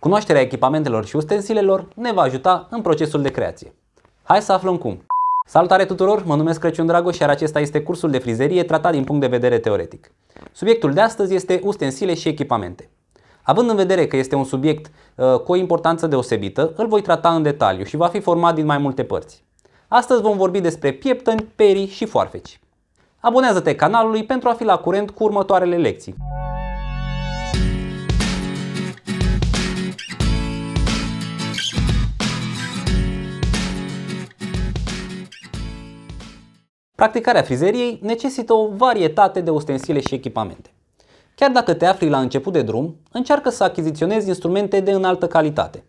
Cunoașterea echipamentelor și ustensilelor ne va ajuta în procesul de creație. Hai să aflăm cum! Salutare tuturor, mă numesc Crăciun Dragoș, iar acesta este cursul de frizerie tratat din punct de vedere teoretic. Subiectul de astăzi este ustensile și echipamente. Având în vedere că este un subiect uh, cu o importanță deosebită, îl voi trata în detaliu și va fi format din mai multe părți. Astăzi vom vorbi despre pieptăni, perii și foarfeci. Abonează-te canalului pentru a fi la curent cu următoarele lecții. Practicarea frizeriei necesită o varietate de ustensile și echipamente. Chiar dacă te afli la început de drum, încearcă să achiziționezi instrumente de înaltă calitate.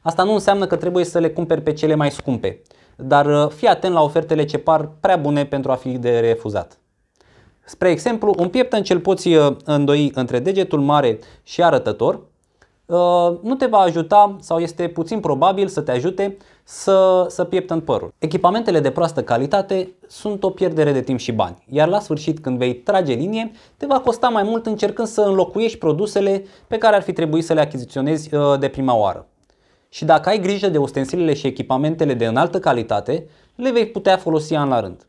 Asta nu înseamnă că trebuie să le cumperi pe cele mai scumpe, dar uh, fii atent la ofertele ce par prea bune pentru a fi de refuzat. Spre exemplu, un pieptăn ce îl poți uh, îndoi între degetul mare și arătător uh, nu te va ajuta sau este puțin probabil să te ajute să, să în părul. Echipamentele de proastă calitate sunt o pierdere de timp și bani, iar la sfârșit când vei trage linie, te va costa mai mult încercând să înlocuiești produsele pe care ar fi trebuit să le achiziționezi uh, de prima oară. Și dacă ai grijă de ustensilele și echipamentele de înaltă calitate, le vei putea folosi an la rând.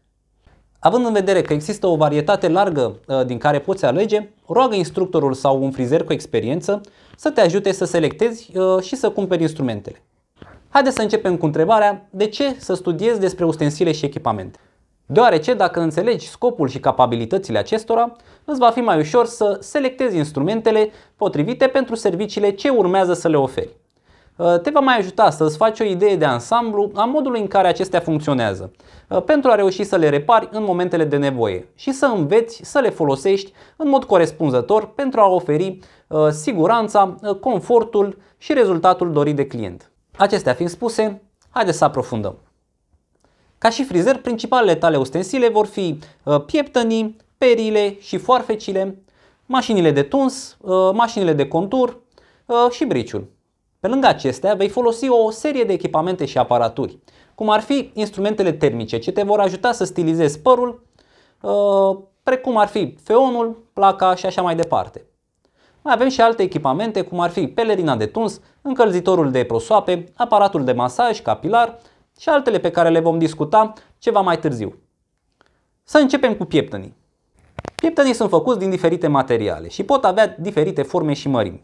Având în vedere că există o varietate largă uh, din care poți alege, roagă instructorul sau un frizer cu experiență să te ajute să selectezi uh, și să cumperi instrumentele. Haideți să începem cu întrebarea de ce să studiezi despre ustensile și echipamente. Deoarece dacă înțelegi scopul și capabilitățile acestora, îți va fi mai ușor să selectezi instrumentele potrivite pentru serviciile ce urmează să le oferi. Ă, te va mai ajuta să îți faci o idee de ansamblu a modului în care acestea funcționează, ă, pentru a reuși să le repari în momentele de nevoie și să înveți să le folosești în mod corespunzător pentru a oferi ă, siguranța, confortul și rezultatul dorit de client. Acestea fiind spuse, haideți să aprofundăm. Ca și frizer, principalele tale ustensile vor fi uh, pieptănii, perile și foarfecile, mașinile de tuns, uh, mașinile de contur uh, și briciul. Pe lângă acestea, vei folosi o serie de echipamente și aparaturi, cum ar fi instrumentele termice, ce te vor ajuta să stilizezi părul, precum ar fi feonul, placa și așa mai departe. Mai avem și alte echipamente, cum ar fi pelerina de tuns, încălzitorul de prosoape, aparatul de masaj capilar și altele pe care le vom discuta ceva mai târziu. Să începem cu pieptănii. Pieptănii sunt făcuți din diferite materiale și pot avea diferite forme și mărimi.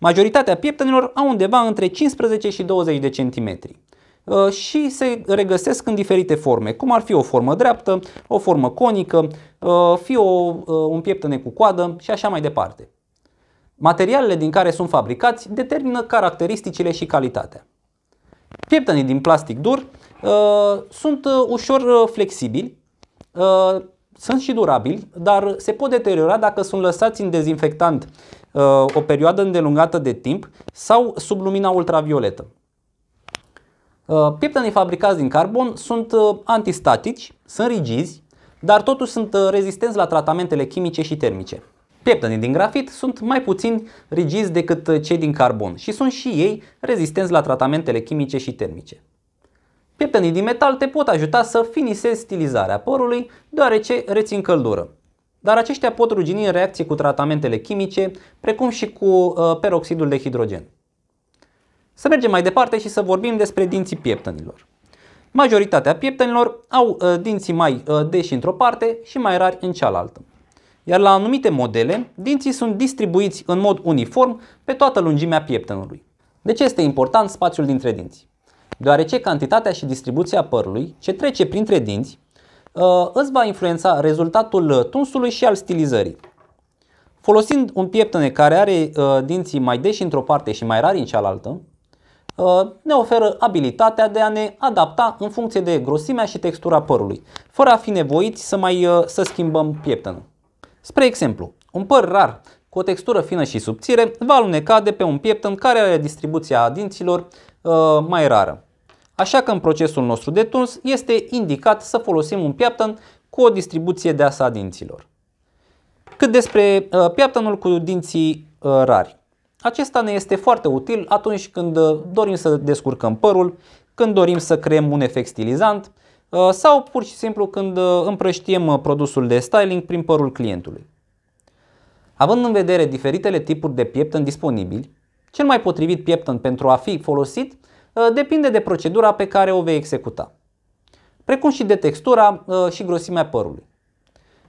Majoritatea pieptănilor au undeva între 15 și 20 de centimetri uh, și se regăsesc în diferite forme, cum ar fi o formă dreaptă, o formă conică, uh, fi o, uh, un pieptăne cu coadă și așa mai departe. Materialele din care sunt fabricați determină caracteristicile și calitatea. Pieptănii din plastic dur uh, sunt uh, ușor uh, flexibili, uh, sunt și durabili, dar se pot deteriora dacă sunt lăsați în dezinfectant uh, o perioadă îndelungată de timp sau sub lumina ultravioletă. Uh, pieptănii fabricați din carbon sunt antistatici, sunt rigizi, dar totuși sunt rezistenți la tratamentele chimice și termice. Pieptănii din grafit sunt mai puțin rigizi decât uh, cei din carbon și sunt și ei rezistenți la tratamentele chimice și termice. Pieptănii din metal te pot ajuta să finisezi stilizarea părului deoarece rețin căldură. Dar aceștia pot rugini în reacție cu tratamentele chimice, precum și cu uh, peroxidul de hidrogen. Să mergem mai departe și să vorbim despre dinții pieptănilor. Majoritatea pieptenilor au uh, dinții mai deși într-o parte și mai rari în cealaltă iar la anumite modele, dinții sunt distribuiți în mod uniform pe toată lungimea pieptenului. De ce este important spațiul dintre dinți? Deoarece cantitatea și distribuția părului ce trece printre dinți ă, îți va influența rezultatul tunsului și al stilizării. Folosind un pieptene care are ă, dinții mai deși într-o parte și mai rari în cealaltă, ă, ne oferă abilitatea de a ne adapta în funcție de grosimea și textura părului, fără a fi nevoiți să mai să schimbăm pieptenul. Spre exemplu, un păr rar cu o textură fină și subțire va aluneca de pe un pieptăn care are distribuția dinților uh, mai rară. Așa că în procesul nostru de tuns este indicat să folosim un pieptăn cu o distribuție de a dinților. Cât despre uh, pieptănul cu dinții uh, rari. Acesta ne este foarte util atunci când uh, dorim să descurcăm părul, când dorim să creăm un efect stilizant, Uh, sau pur și simplu când uh, împrăștiem uh, produsul de styling prin părul clientului. Având în vedere diferitele tipuri de pieptăn disponibili, cel mai potrivit pieptăn pentru a fi folosit depinde de procedura pe care o vei executa, precum și de textura și grosimea părului.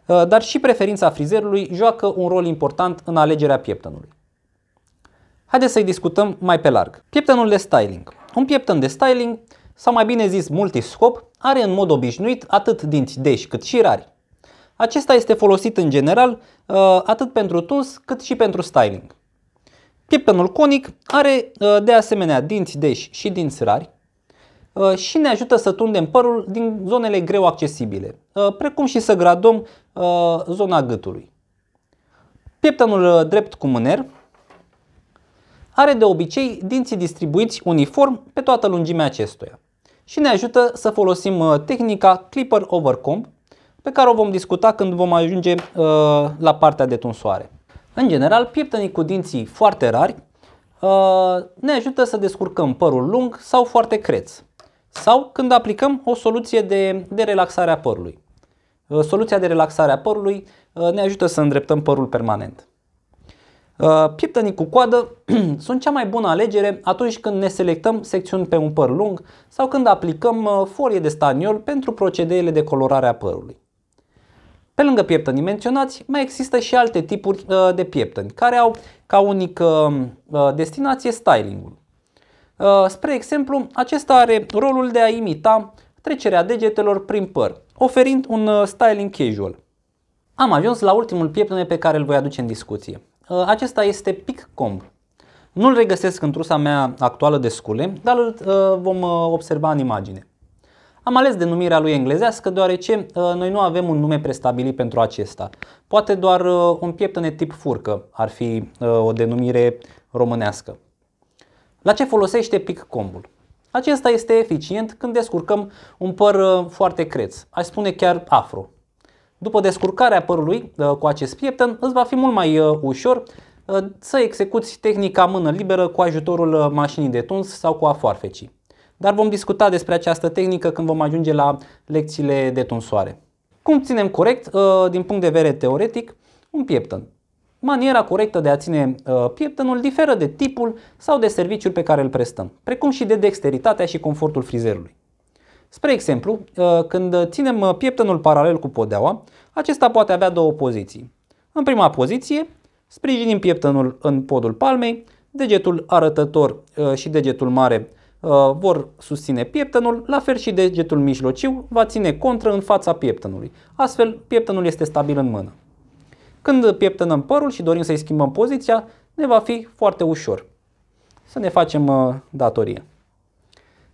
Dar și preferința frizerului joacă un rol important în alegerea pieptănului. Haideți să-i discutăm mai pe larg. Pieptănul de styling. Un pieptăn de styling sau mai bine zis multiscop, are în mod obișnuit atât dinți deși cât și rari. Acesta este folosit în general uh, atât pentru tuns cât și pentru styling. Tiptonul conic are uh, de asemenea dinți deși și dinți rari uh, și ne ajută să tundem părul din zonele greu accesibile, precum și să gradăm zona gâtului. Pieptanul drept cu mâner are de obicei dinții distribuiți uniform pe toată lungimea acestuia și ne ajută să folosim uh, tehnica Clipper Overcomb pe care o vom discuta când vom ajunge uh, la partea de tunsoare. În general, pieptănii cu dinții foarte rari uh, ne ajută să descurcăm părul lung sau foarte creț sau când aplicăm o soluție de, de relaxare a părului. Uh, soluția de relaxare a părului uh, ne ajută să îndreptăm părul permanent. Uh, pieptănii cu coadă sunt cea mai bună alegere atunci când ne selectăm secțiuni pe un păr lung sau când aplicăm uh, folie de staniol pentru procedeele de colorare a părului. Pe lângă pieptănii menționați, mai există și alte tipuri uh, de pieptăni care au ca unică destinație stylingul. Spre exemplu, acesta are rolul de a imita trecerea degetelor prin păr, oferind un styling casual. Am ajuns la ultimul pieptăne pe care îl voi aduce în discuție. Uh, acesta este pic comb. Nu-l regăsesc în trusa mea actuală de scule, dar îl uh, vom uh, observa în imagine. Am ales denumirea lui englezească deoarece noi nu avem un nume prestabilit pentru acesta. Poate doar un pieptăne tip furcă ar fi o denumire românească. La ce folosește pic combul? Acesta este eficient când descurcăm un păr foarte creț, aș spune chiar afro, după descurcarea părului uh, cu acest pieptăn, îți va fi mult mai uh, ușor uh, să execuți tehnica mână liberă cu ajutorul mașinii de tuns sau cu afoarfecii. Dar vom discuta despre această tehnică când vom ajunge la lecțiile de tunsoare. Cum ținem corect, din punct de vedere teoretic, un pieptăn? Maniera corectă de a ține pieptănul diferă de tipul sau de serviciul pe care îl prestăm, precum și de dexteritatea și confortul frizerului. Spre exemplu, uh, când ținem uh, pieptănul paralel cu podeaua, acesta poate avea două poziții. În prima poziție, sprijinim pieptănul în podul palmei, degetul arătător uh, și degetul mare vor susține pieptănul, la fel și degetul mijlociu va ține contră în fața pieptănului. Astfel, pieptănul este stabil în mână. Când pieptănăm părul și dorim să-i schimbăm poziția, ne va fi foarte ușor. Să ne facem datorie.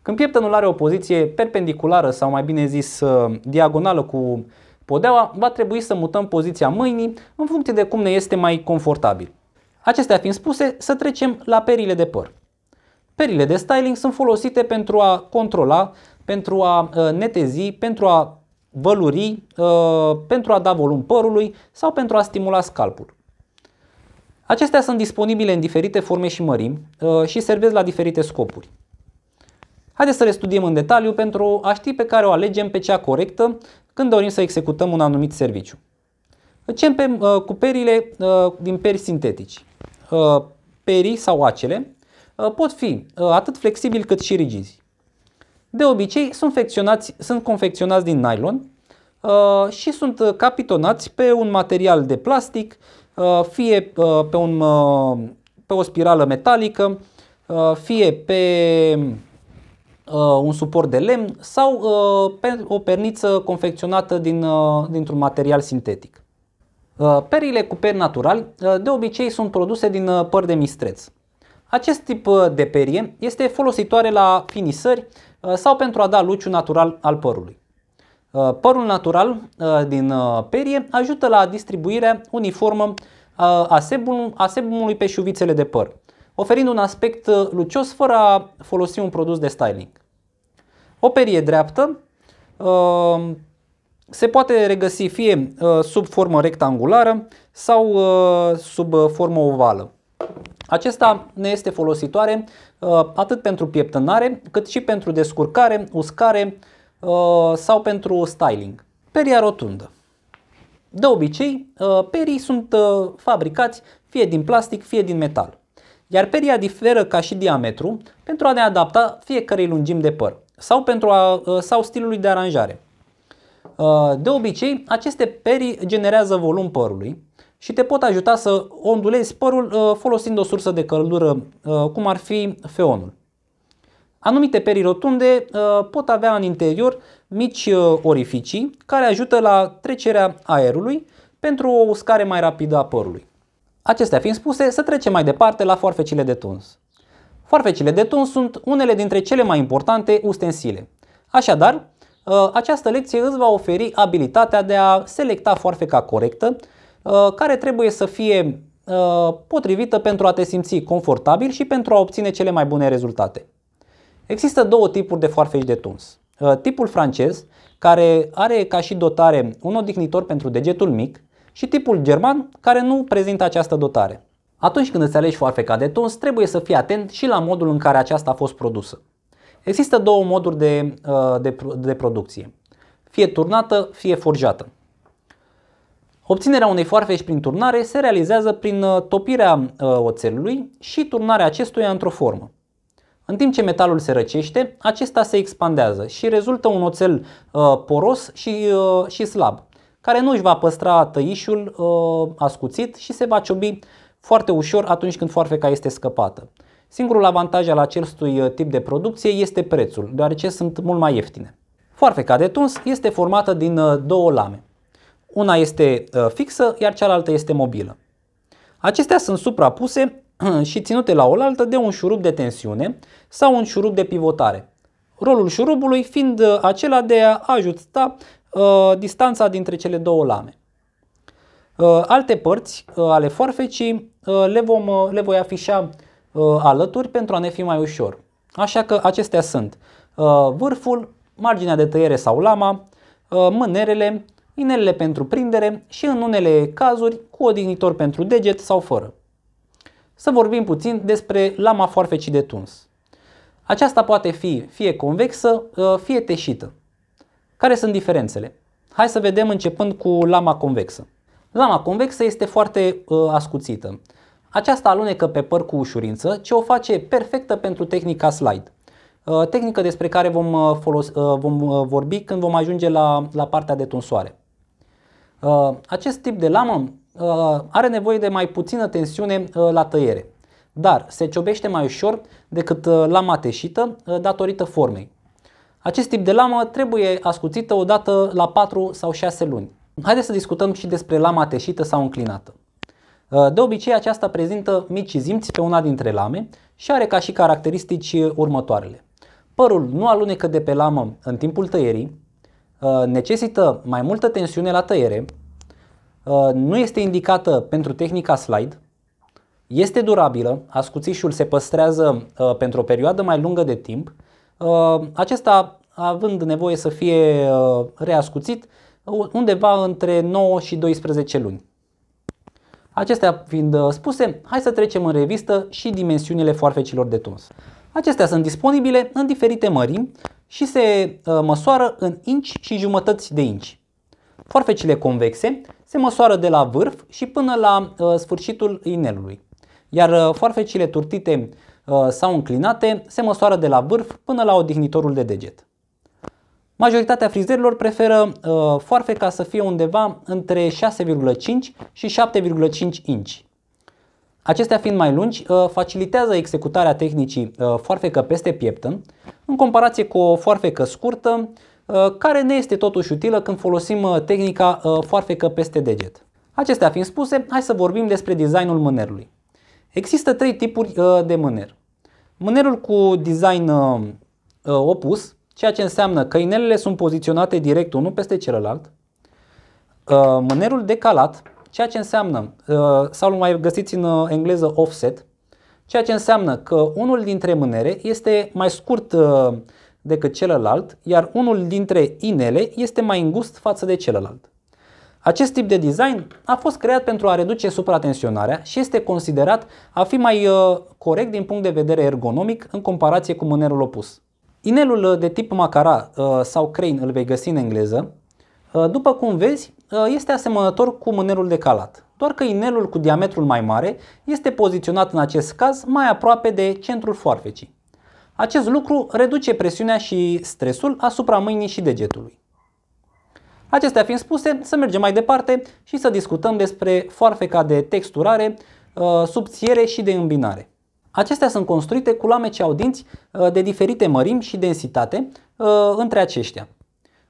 Când pieptenul are o poziție perpendiculară sau mai bine zis ă, diagonală cu podeaua, va trebui să mutăm poziția mâinii în funcție de cum ne este mai confortabil. Acestea fiind spuse, să trecem la perile de păr. Perile de styling sunt folosite pentru a controla, pentru a ă, netezi, pentru a văluri, ă, pentru a da volum părului sau pentru a stimula scalpul. Acestea sunt disponibile în diferite forme și mărimi și servesc la diferite scopuri. Haideți să le studiem în detaliu pentru a ști pe care o alegem pe cea corectă când dorim să executăm un anumit serviciu. Începem uh, cu perile uh, din peri sintetici. Uh, perii sau acele uh, pot fi uh, atât flexibili cât și rigizi. De obicei sunt, sunt confecționați din nylon uh, și sunt uh, capitonați pe un material de plastic, uh, fie uh, pe, un, uh, pe o spirală metalică, uh, fie pe Uh, un suport de lemn sau uh, o perniță confecționată din, uh, dintr-un material sintetic. Perile cu peri naturali de obicei sunt produse din păr de mistreț. Acest tip de perie este folositoare la finisări sau pentru a da luciu natural al părului. Părul natural din perie ajută la distribuirea uniformă a sebumului pe șuvițele de păr oferind un aspect uh, lucios fără a folosi un produs de styling. O perie dreaptă uh, se poate regăsi fie uh, sub formă rectangulară sau sub formă ovală. Acesta ne este folositoare atât pentru pieptănare, cât și pentru descurcare, uscare sau pentru styling. Peria rotundă. De obicei, perii sunt fabricați fie din plastic, fie din metal iar peria diferă ca și diametru pentru a ne adapta fiecarei lungimi de păr sau, pentru a, ă, sau stilului de aranjare. Ă, de obicei, aceste perii generează volum părului și te pot ajuta să ondulezi părul ă, folosind o sursă de căldură, cum ar fi feonul. Anumite perii rotunde pot avea în interior mici orificii care ajută la trecerea aerului pentru o uscare mai rapidă a părului. Acestea fiind spuse, să trecem mai departe la foarfecile de tuns. Foarfecile de tuns sunt unele dintre cele mai importante ustensile. Așadar, ă, această lecție îți va oferi abilitatea de a selecta foarfeca corectă, ă, care trebuie să fie ă, potrivită pentru a te simți confortabil și pentru a obține cele mai bune rezultate. Există două tipuri de foarfeci de tuns. Tipul francez, care are ca și dotare un odihnitor pentru degetul mic, și tipul german care nu prezintă această dotare. Atunci când îți alegi foarfeca de tuns, trebuie să fii atent și la modul în care aceasta a fost produsă. Există două moduri de, uh, de, de producție, fie turnată, fie forjată. Obținerea unei foarfeci prin turnare se realizează prin uh, topirea uh, oțelului și turnarea acestuia într-o formă. În timp ce metalul se răcește, acesta se expandează și rezultă un oțel poros și, și slab, care nu își va păstra tăișul uh, ascuțit și se va ciobi foarte ușor atunci când foarfeca este scăpată. Singurul avantaj al acestui uh, tip de producție este prețul, deoarece sunt mult mai ieftine. Foarfeca de tuns este formată din uh, două lame. Una este fixă, iar cealaltă este mobilă. Acestea sunt suprapuse și ținute la oaltă de un șurub de tensiune sau un șurub de pivotare. Rolul șurubului fiind acela de a ajuta Uh, distanța dintre cele două lame. Uh, alte părți uh, ale forfecii le, vom, le voi afișa alături pentru a ne fi mai ușor. Așa că acestea sunt vârful, marginea de tăiere sau lama, mânerele, inelele pentru prindere și în unele cazuri cu odihnitor pentru deget sau fără. Să vorbim puțin despre lama forfecii de tuns. Aceasta poate fi fie convexă, fie teșită. Care sunt diferențele? Hai să vedem începând cu lama convexă. Lama convexă este foarte uh, ascuțită. Aceasta alunecă pe păr cu ușurință, ce o face perfectă pentru tehnica slide. Uh, tehnică despre care vom, uh, folos, uh, vom uh, vorbi când vom ajunge la, la partea de tunsoare. Uh, acest tip de lamă uh, are nevoie de mai puțină tensiune la tăiere, dar se ciobește mai ușor decât lama teșită datorită formei. Acest tip de lamă trebuie ascuțită odată la 4 sau 6 luni. Haideți să discutăm și despre lama teșită sau înclinată. Uh, de obicei aceasta prezintă mici zimți pe una dintre lame și are ca și caracteristici următoarele. Părul nu alunecă de pe lamă în timpul tăierii, uh, necesită mai multă tensiune la tăiere, uh, nu este indicată pentru tehnica slide, este durabilă, ascuțișul se păstrează pentru o perioadă mai lungă de timp Uh, acesta având nevoie să fie uh, reascuțit undeva între 9 și 12 luni. Acestea fiind uh, spuse, hai să trecem în revistă și dimensiunile foarfecilor de tuns. Acestea sunt disponibile în diferite mărimi și se măsoară în inci și jumătăți de inci. Forfecile convexe se măsoară de la vârf și până la sfârșitul inelului, iar forfecile turtite Uh, sau înclinate se măsoară de la vârf până la odihnitorul de deget. Majoritatea frizerilor preferă uh, foarfe ca să fie undeva între 6,5 și 7,5 inci. Acestea fiind mai lungi, uh, facilitează executarea tehnicii uh, foarfecă peste pieptă, în comparație cu o foarfecă scurtă, uh, care ne este totuși utilă când folosim uh, tehnica uh, foarfecă peste deget. Acestea fiind spuse, hai să vorbim despre designul mânerului. Există trei tipuri uh, de mâner. Mânerul cu design uh, uh, opus, ceea ce înseamnă că inelele sunt poziționate direct unul peste celălalt. Mânerul decalat, ceea ce înseamnă, sau mai găsiți în engleză offset, ceea ce înseamnă că unul dintre mânere este mai scurt decât celălalt, iar unul dintre inele este mai îngust față de celălalt. Acest tip de design a fost creat pentru a reduce supratensionarea și este considerat a fi mai uh, corect din punct de vedere ergonomic în comparație cu mânerul opus. Inelul uh, de tip macara uh, sau crane îl vei găsi în engleză. După cum vezi, este asemănător cu mânerul de calat, doar că inelul cu diametrul mai mare este poziționat în acest caz mai aproape de centrul foarfecii. Acest lucru reduce presiunea și stresul asupra mâinii și degetului. Acestea fiind spuse, să mergem mai departe și să discutăm despre foarfeca de texturare, uh, subțiere și de îmbinare. Acestea sunt construite cu lame ce au dinți uh, de diferite mărimi și densitate uh, între aceștia.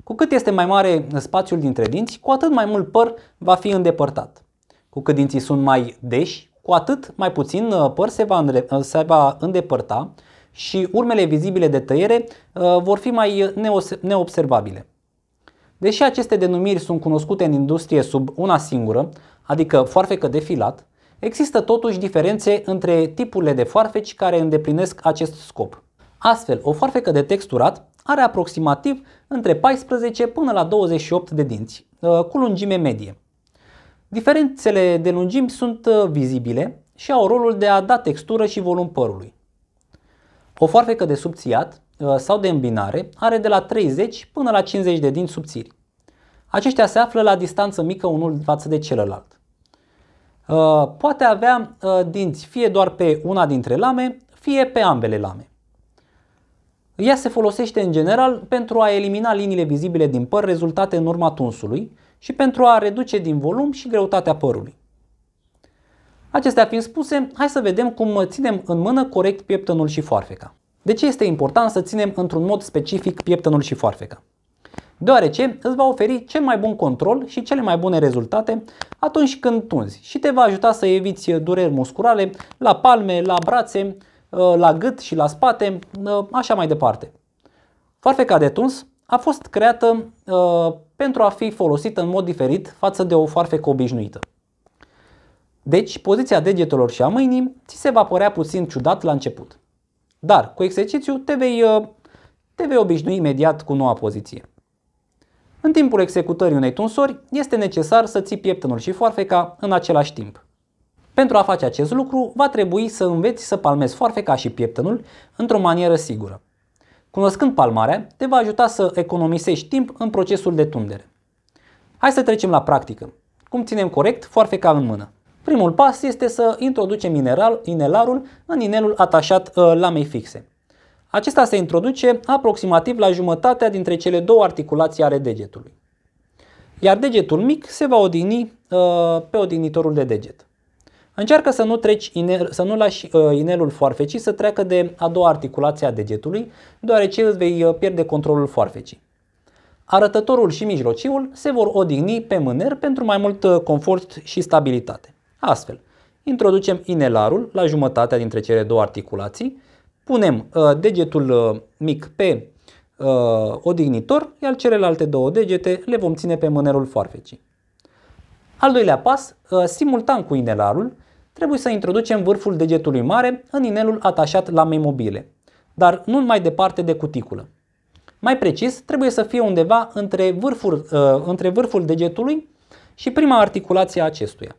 Cu cât este mai mare spațiul dintre dinți, cu atât mai mult păr va fi îndepărtat. Cu cât dinții sunt mai deși, cu atât mai puțin păr se va, se va îndepărta și urmele vizibile de tăiere vor fi mai neobservabile. Deși aceste denumiri sunt cunoscute în industrie sub una singură, adică foarfecă de filat, există totuși diferențe între tipurile de foarfeci care îndeplinesc acest scop. Astfel, o foarfecă de texturat are aproximativ între 14 până la 28 de dinți, ă, cu lungime medie. Diferențele de lungimi sunt ă, vizibile și au rolul de a da textură și volum părului. O foarfecă de subțiat Uh, sau de îmbinare are de la 30 până la 50 de dinți subțiri. Aceștia se află la distanță mică unul față de celălalt. Uh, poate avea uh, dinți fie doar pe una dintre lame, fie pe ambele lame. Ea se folosește în general pentru a elimina liniile vizibile din păr rezultate în urma tunsului și pentru a reduce din volum și greutatea părului. Acestea fiind spuse, hai să vedem cum ținem în mână corect pieptănul și foarfeca. De ce este important să ținem într-un mod specific pieptănul și foarfeca? Deoarece îți va oferi cel mai bun control și cele mai bune rezultate atunci când tunzi și te va ajuta să eviți dureri musculare la palme, la brațe, ă, la gât și la spate, ă, așa mai departe. Foarfeca de tuns a fost creată ă, pentru a fi folosită în mod diferit față de o foarfecă obișnuită. Deci, poziția degetelor și a mâinii ți se va părea puțin ciudat la început. Dar cu exercițiu te vei, uh, te vei obișnui imediat cu noua poziție. În timpul executării unei tunsori este necesar să ții pieptănul și foarfeca în același timp. Pentru a face acest lucru, va trebui să înveți să palmezi foarfeca și pieptănul într-o manieră sigură. Cunoscând palmarea, te va ajuta să economisești timp în procesul de tundere. Hai să trecem la practică. Cum ținem corect foarfeca în mână. Primul pas este să introducem mineral inelarul în inelul atașat uh, lamei fixe. Acesta se introduce aproximativ la jumătatea dintre cele două articulații ale degetului. Iar degetul mic se va odini uh, pe odinitorul de deget. Încearcă să nu, treci inel, să nu lași uh, inelul foarfecii să treacă de a doua articulație a degetului, deoarece îți vei pierde controlul foarfecii. Arătătorul și mijlociul se vor odihni pe mâner pentru mai mult confort și stabilitate. Astfel, introducem inelarul la jumătatea dintre cele două articulații, punem uh, degetul uh, mic pe uh, odignitor, iar celelalte două degete le vom ține pe mânerul foarfecii. Al doilea pas, simultan cu inelarul, trebuie să introducem vârful degetului mare în inelul atașat lamei mobile, dar nu mai departe de cuticulă. Mai precis, trebuie să fie undeva între vârful, între vârful degetului și prima articulație a acestuia.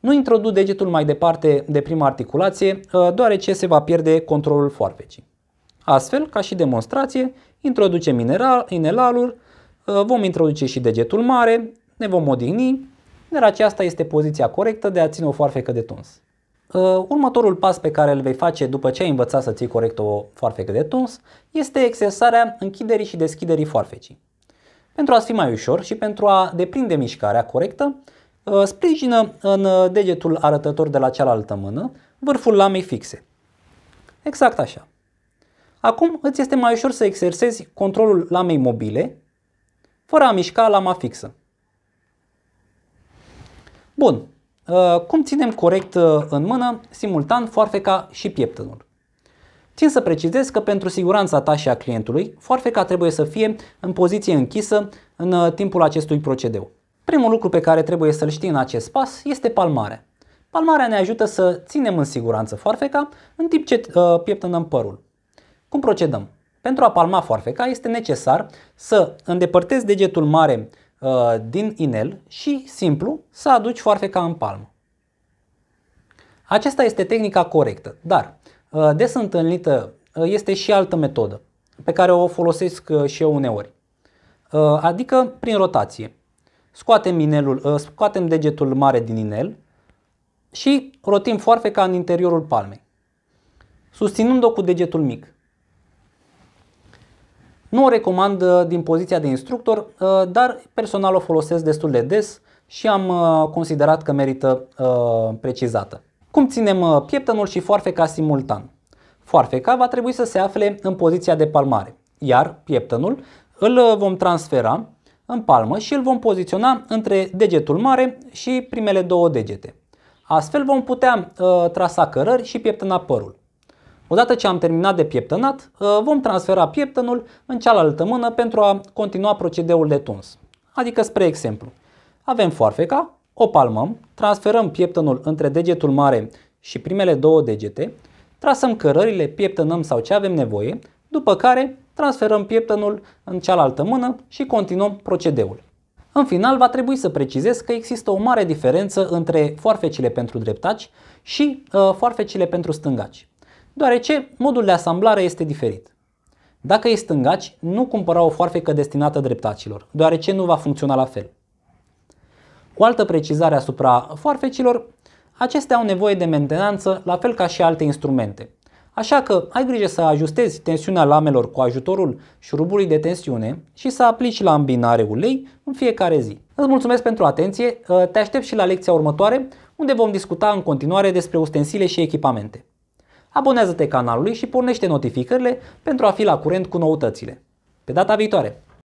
Nu introduc degetul mai departe de prima articulație, ă, deoarece se va pierde controlul foarfecii. Astfel, ca și demonstrație, introducem mineral inelalul, ă, vom introduce și degetul mare, ne vom odihni, iar aceasta este poziția corectă de a ține o foarfecă de tuns. Ă, următorul pas pe care îl vei face după ce ai învățat să ții corect o foarfecă de tuns este exersarea închiderii și deschiderii foarfecii. Pentru a fi mai ușor și pentru a deprinde mișcarea corectă, Uh, sprijină în uh, degetul arătător de la cealaltă mână vârful lamei fixe. Exact așa. Acum îți este mai ușor să exersezi controlul lamei mobile fără a mișca lama fixă. Bun, uh, cum ținem corect în mână simultan foarfeca și pieptănul? Țin să precizez că pentru siguranța ta și a clientului, foarfeca trebuie să fie în poziție închisă în timpul acestui procedeu. Primul lucru pe care trebuie să-l știi în acest pas este palmarea. Palmarea ne ajută să ținem în siguranță foarfeca în timp ce uh, pieptănăm părul. Cum procedăm? Pentru a palma foarfeca este necesar să îndepărtezi degetul mare uh, din inel și simplu să aduci foarfeca în palmă. Aceasta este tehnica corectă, dar uh, des întâlnită uh, este și altă metodă pe care o folosesc uh, și eu uneori, uh, adică prin rotație scoatem, inelul, uh, scoatem degetul mare din inel și rotim foarfeca în interiorul palmei, susținând-o cu degetul mic. Nu o recomand uh, din poziția de instructor, uh, dar personal o folosesc destul de des și am considerat că merită precizată. Cum ținem pieptănul și foarfeca simultan? Foarfeca va trebui să se afle în poziția de palmare, iar pieptănul îl vom transfera în palmă și îl vom poziționa între degetul mare și primele două degete. Astfel vom putea uh, trasa cărări și pieptăna părul. Odată ce am terminat de pieptănat, uh, vom transfera pieptănul în cealaltă mână pentru a continua procedeul de tuns. Adică, spre exemplu, avem foarfeca, o palmăm, transferăm pieptănul între degetul mare și primele două degete, trasăm cărările, pieptănăm sau ce avem nevoie, după care transferăm pieptănul în cealaltă mână și continuăm procedeul. În final, va trebui să precizez că există o mare diferență între foarfecile pentru dreptaci și uh, foarfecile pentru stângaci, deoarece modul de asamblare este diferit. Dacă ești stângaci, nu cumpăra o foarfecă destinată dreptacilor, deoarece nu va funcționa la fel. Cu altă precizare asupra foarfecilor, acestea au nevoie de mentenanță, la fel ca și alte instrumente. Așa că ai grijă să ajustezi tensiunea lamelor cu ajutorul șurubului de tensiune și să aplici la îmbinare ulei în fiecare zi. Îți mulțumesc pentru atenție, ă, te aștept și la lecția următoare unde vom discuta în continuare despre ustensile și echipamente. Abonează-te canalului și pornește notificările pentru a fi la curent cu noutățile. Pe data viitoare!